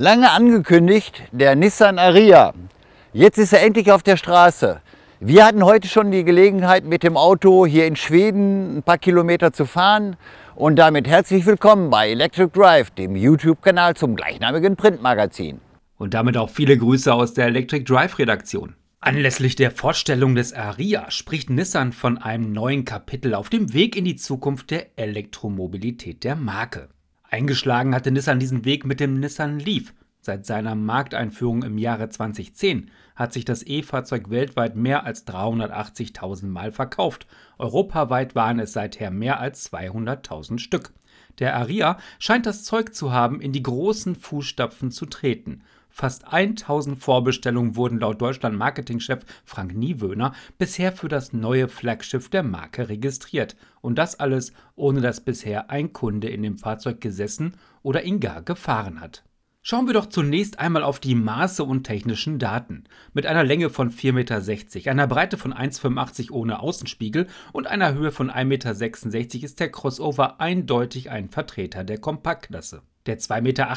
Lange angekündigt, der Nissan Ariya. Jetzt ist er endlich auf der Straße. Wir hatten heute schon die Gelegenheit, mit dem Auto hier in Schweden ein paar Kilometer zu fahren. Und damit herzlich willkommen bei Electric Drive, dem YouTube-Kanal zum gleichnamigen Printmagazin. Und damit auch viele Grüße aus der Electric Drive-Redaktion. Anlässlich der Vorstellung des Aria spricht Nissan von einem neuen Kapitel auf dem Weg in die Zukunft der Elektromobilität der Marke. Eingeschlagen hatte Nissan diesen Weg mit dem Nissan Leaf. Seit seiner Markteinführung im Jahre 2010 hat sich das E-Fahrzeug weltweit mehr als 380.000 Mal verkauft. Europaweit waren es seither mehr als 200.000 Stück. Der Aria scheint das Zeug zu haben, in die großen Fußstapfen zu treten. Fast 1000 Vorbestellungen wurden laut Deutschland-Marketingchef Frank Niewöhner bisher für das neue Flaggschiff der Marke registriert. Und das alles, ohne dass bisher ein Kunde in dem Fahrzeug gesessen oder ihn gar gefahren hat. Schauen wir doch zunächst einmal auf die Maße und technischen Daten. Mit einer Länge von 4,60 Meter, einer Breite von 1,85 ohne Außenspiegel und einer Höhe von 1,66 Meter ist der Crossover eindeutig ein Vertreter der Kompaktklasse. Der 2,78 Meter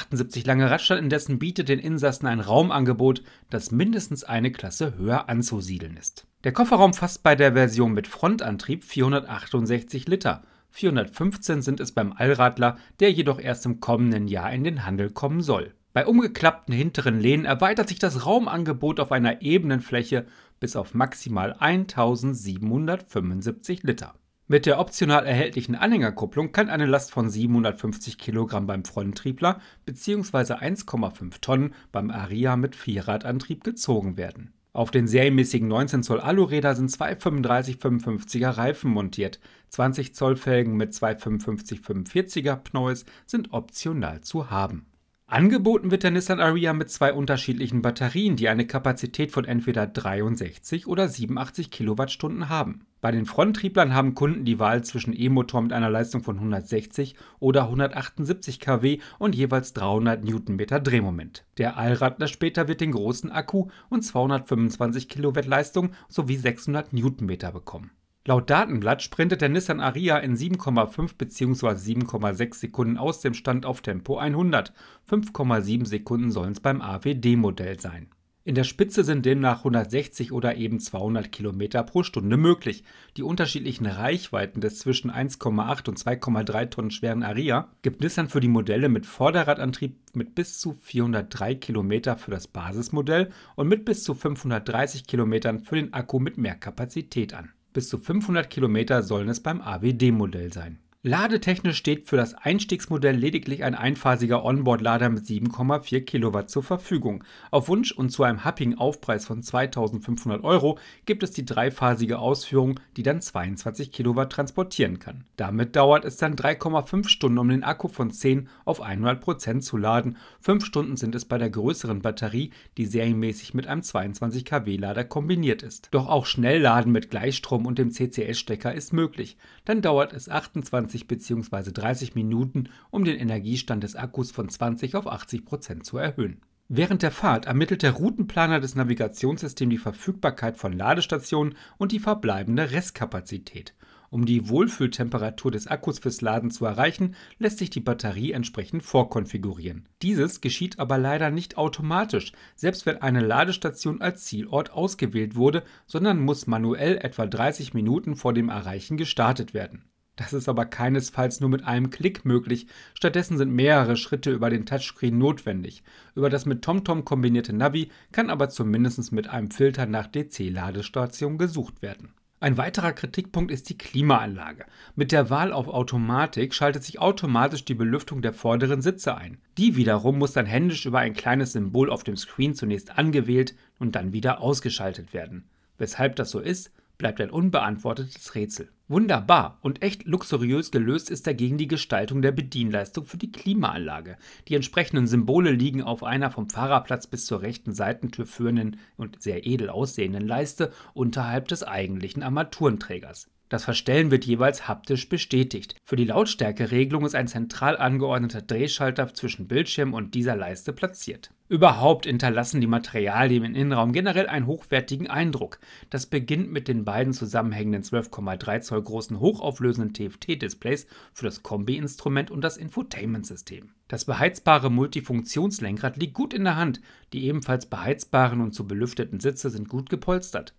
lange Radstand indessen bietet den Insassen ein Raumangebot, das mindestens eine Klasse höher anzusiedeln ist. Der Kofferraum fasst bei der Version mit Frontantrieb 468 Liter. 415 sind es beim Allradler, der jedoch erst im kommenden Jahr in den Handel kommen soll. Bei umgeklappten hinteren Lehnen erweitert sich das Raumangebot auf einer ebenen Fläche bis auf maximal 1775 Liter. Mit der optional erhältlichen Anhängerkupplung kann eine Last von 750 kg beim Fronttriebler bzw. 1,5 Tonnen beim Aria mit Vierradantrieb gezogen werden. Auf den serienmäßigen 19 Zoll Aluräder sind zwei 35-55er Reifen montiert. 20 Zoll Felgen mit zwei 55-45er Pneus sind optional zu haben. Angeboten wird der Nissan Aria mit zwei unterschiedlichen Batterien, die eine Kapazität von entweder 63 oder 87 Kilowattstunden haben. Bei den Fronttrieblern haben Kunden die Wahl zwischen E-Motor mit einer Leistung von 160 oder 178 kW und jeweils 300 Nm Drehmoment. Der Allradler später wird den großen Akku und 225 kW Leistung sowie 600 Nm bekommen. Laut Datenblatt sprintet der Nissan Ariya in 7,5 bzw. 7,6 Sekunden aus dem Stand auf Tempo 100. 5,7 Sekunden sollen es beim AWD-Modell sein. In der Spitze sind demnach 160 oder eben 200 Kilometer pro Stunde möglich. Die unterschiedlichen Reichweiten des zwischen 1,8 und 2,3 Tonnen schweren Aria gibt Nissan für die Modelle mit Vorderradantrieb mit bis zu 403 Kilometer für das Basismodell und mit bis zu 530 Kilometern für den Akku mit mehr Kapazität an. Bis zu 500 Kilometer sollen es beim AWD-Modell sein. Ladetechnisch steht für das Einstiegsmodell lediglich ein einphasiger Onboard-Lader mit 7,4 Kilowatt zur Verfügung. Auf Wunsch und zu einem happigen Aufpreis von 2500 Euro gibt es die dreiphasige Ausführung, die dann 22 Kilowatt transportieren kann. Damit dauert es dann 3,5 Stunden, um den Akku von 10 auf 100 Prozent zu laden. 5 Stunden sind es bei der größeren Batterie, die serienmäßig mit einem 22 kW-Lader kombiniert ist. Doch auch Schnellladen mit Gleichstrom und dem CCS-Stecker ist möglich. Dann dauert es 28 20 bzw. 30 Minuten, um den Energiestand des Akkus von 20 auf 80 Prozent zu erhöhen. Während der Fahrt ermittelt der Routenplaner des Navigationssystems die Verfügbarkeit von Ladestationen und die verbleibende Restkapazität. Um die Wohlfühltemperatur des Akkus fürs Laden zu erreichen, lässt sich die Batterie entsprechend vorkonfigurieren. Dieses geschieht aber leider nicht automatisch, selbst wenn eine Ladestation als Zielort ausgewählt wurde, sondern muss manuell etwa 30 Minuten vor dem Erreichen gestartet werden. Das ist aber keinesfalls nur mit einem Klick möglich. Stattdessen sind mehrere Schritte über den Touchscreen notwendig. Über das mit TomTom kombinierte Navi kann aber zumindest mit einem Filter nach DC-Ladestation gesucht werden. Ein weiterer Kritikpunkt ist die Klimaanlage. Mit der Wahl auf Automatik schaltet sich automatisch die Belüftung der vorderen Sitze ein. Die wiederum muss dann händisch über ein kleines Symbol auf dem Screen zunächst angewählt und dann wieder ausgeschaltet werden. Weshalb das so ist, bleibt ein unbeantwortetes Rätsel. Wunderbar und echt luxuriös gelöst ist dagegen die Gestaltung der Bedienleistung für die Klimaanlage. Die entsprechenden Symbole liegen auf einer vom Fahrerplatz bis zur rechten Seitentür führenden und sehr edel aussehenden Leiste unterhalb des eigentlichen Armaturenträgers. Das Verstellen wird jeweils haptisch bestätigt. Für die Lautstärkeregelung ist ein zentral angeordneter Drehschalter zwischen Bildschirm und dieser Leiste platziert. Überhaupt hinterlassen die Materialien im Innenraum generell einen hochwertigen Eindruck. Das beginnt mit den beiden zusammenhängenden 12,3 Zoll großen hochauflösenden TFT-Displays für das Kombi-Instrument und das Infotainment-System. Das beheizbare Multifunktionslenkrad liegt gut in der Hand. Die ebenfalls beheizbaren und zu belüfteten Sitze sind gut gepolstert.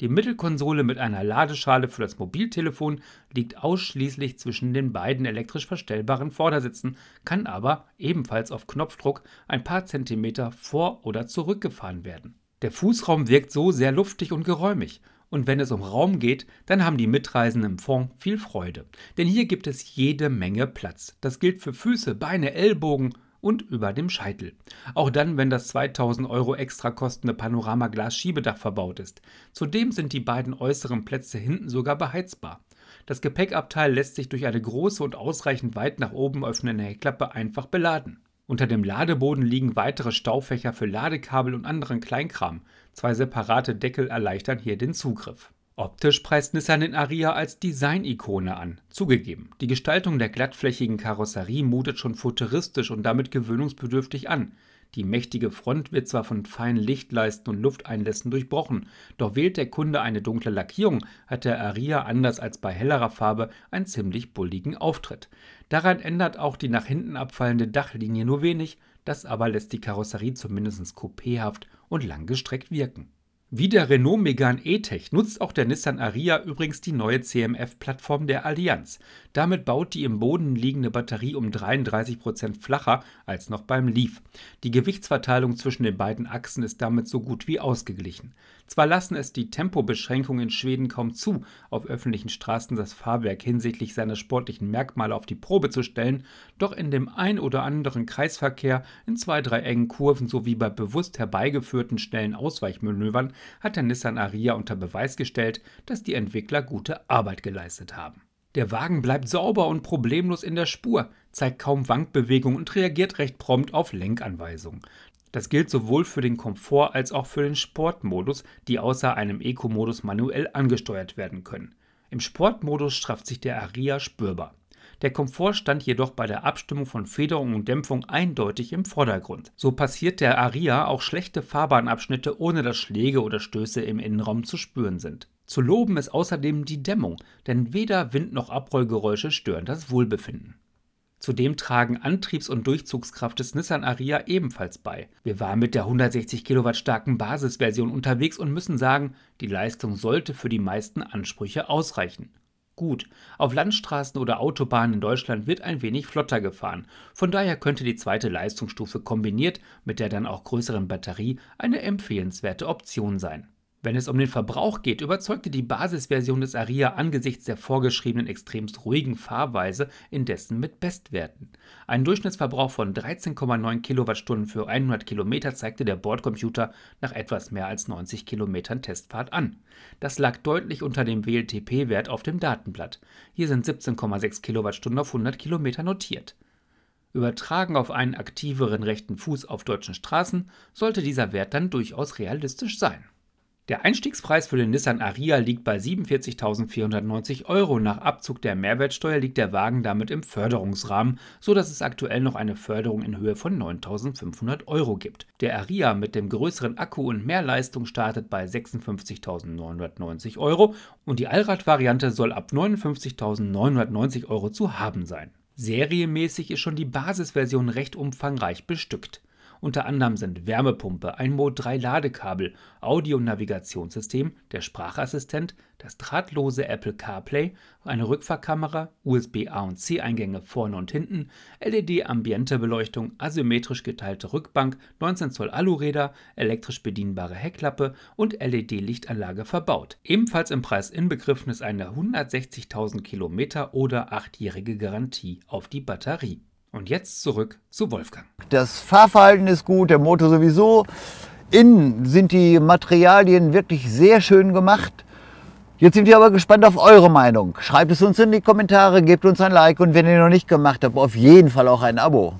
Die Mittelkonsole mit einer Ladeschale für das Mobiltelefon liegt ausschließlich zwischen den beiden elektrisch verstellbaren Vordersitzen, kann aber ebenfalls auf Knopfdruck ein paar Zentimeter vor- oder zurückgefahren werden. Der Fußraum wirkt so sehr luftig und geräumig. Und wenn es um Raum geht, dann haben die Mitreisenden im Fond viel Freude. Denn hier gibt es jede Menge Platz. Das gilt für Füße, Beine, Ellbogen und über dem Scheitel. Auch dann, wenn das 2000 Euro extra kostende Panoramaglas-Schiebedach verbaut ist. Zudem sind die beiden äußeren Plätze hinten sogar beheizbar. Das Gepäckabteil lässt sich durch eine große und ausreichend weit nach oben öffnende Heckklappe einfach beladen. Unter dem Ladeboden liegen weitere Staufächer für Ladekabel und anderen Kleinkram. Zwei separate Deckel erleichtern hier den Zugriff. Optisch preist Nissan den Aria als Design-Ikone an. Zugegeben, die Gestaltung der glattflächigen Karosserie mutet schon futuristisch und damit gewöhnungsbedürftig an. Die mächtige Front wird zwar von feinen Lichtleisten und Lufteinlässen durchbrochen, doch wählt der Kunde eine dunkle Lackierung, hat der Aria anders als bei hellerer Farbe einen ziemlich bulligen Auftritt. Daran ändert auch die nach hinten abfallende Dachlinie nur wenig, das aber lässt die Karosserie zumindest coupéhaft und langgestreckt wirken. Wie der Renault Megane E-Tech nutzt auch der Nissan Ariya übrigens die neue CMF-Plattform der Allianz. Damit baut die im Boden liegende Batterie um 33% flacher als noch beim Leaf. Die Gewichtsverteilung zwischen den beiden Achsen ist damit so gut wie ausgeglichen. Zwar lassen es die Tempobeschränkungen in Schweden kaum zu, auf öffentlichen Straßen das Fahrwerk hinsichtlich seiner sportlichen Merkmale auf die Probe zu stellen, doch in dem ein oder anderen Kreisverkehr, in zwei, drei engen Kurven sowie bei bewusst herbeigeführten schnellen Ausweichmanövern hat der Nissan Aria unter Beweis gestellt, dass die Entwickler gute Arbeit geleistet haben. Der Wagen bleibt sauber und problemlos in der Spur, zeigt kaum Wankbewegung und reagiert recht prompt auf Lenkanweisungen. Das gilt sowohl für den Komfort als auch für den Sportmodus, die außer einem Eco-Modus manuell angesteuert werden können. Im Sportmodus strafft sich der Aria spürbar. Der Komfort stand jedoch bei der Abstimmung von Federung und Dämpfung eindeutig im Vordergrund. So passiert der Aria auch schlechte Fahrbahnabschnitte, ohne dass Schläge oder Stöße im Innenraum zu spüren sind. Zu loben ist außerdem die Dämmung, denn weder Wind noch Abrollgeräusche stören das Wohlbefinden. Zudem tragen Antriebs- und Durchzugskraft des Nissan Aria ebenfalls bei. Wir waren mit der 160 Kilowatt starken Basisversion unterwegs und müssen sagen, die Leistung sollte für die meisten Ansprüche ausreichen. Gut, auf Landstraßen oder Autobahnen in Deutschland wird ein wenig flotter gefahren. Von daher könnte die zweite Leistungsstufe kombiniert mit der dann auch größeren Batterie eine empfehlenswerte Option sein. Wenn es um den Verbrauch geht, überzeugte die Basisversion des Aria angesichts der vorgeschriebenen extremst ruhigen Fahrweise indessen mit Bestwerten. Einen Durchschnittsverbrauch von 13,9 Kilowattstunden für 100 Kilometer zeigte der Bordcomputer nach etwas mehr als 90 Kilometern Testfahrt an. Das lag deutlich unter dem WLTP-Wert auf dem Datenblatt. Hier sind 17,6 Kilowattstunden auf 100 Kilometer notiert. Übertragen auf einen aktiveren rechten Fuß auf deutschen Straßen sollte dieser Wert dann durchaus realistisch sein. Der Einstiegspreis für den Nissan Ariya liegt bei 47.490 Euro. Nach Abzug der Mehrwertsteuer liegt der Wagen damit im Förderungsrahmen, so dass es aktuell noch eine Förderung in Höhe von 9.500 Euro gibt. Der Ariya mit dem größeren Akku und mehr Leistung startet bei 56.990 Euro und die Allradvariante soll ab 59.990 Euro zu haben sein. Serienmäßig ist schon die Basisversion recht umfangreich bestückt. Unter anderem sind Wärmepumpe, ein Mode 3 Ladekabel, Audio-Navigationssystem, der Sprachassistent, das drahtlose Apple CarPlay, eine Rückfahrkamera, USB A und C Eingänge vorne und hinten, LED Ambientebeleuchtung, asymmetrisch geteilte Rückbank, 19 Zoll Aluräder, elektrisch bedienbare Heckklappe und LED Lichtanlage verbaut. Ebenfalls im Preis inbegriffen ist eine 160.000 Kilometer oder achtjährige Garantie auf die Batterie. Und jetzt zurück zu Wolfgang. Das Fahrverhalten ist gut, der Motor sowieso. Innen sind die Materialien wirklich sehr schön gemacht. Jetzt sind wir aber gespannt auf eure Meinung. Schreibt es uns in die Kommentare, gebt uns ein Like und wenn ihr noch nicht gemacht habt, auf jeden Fall auch ein Abo.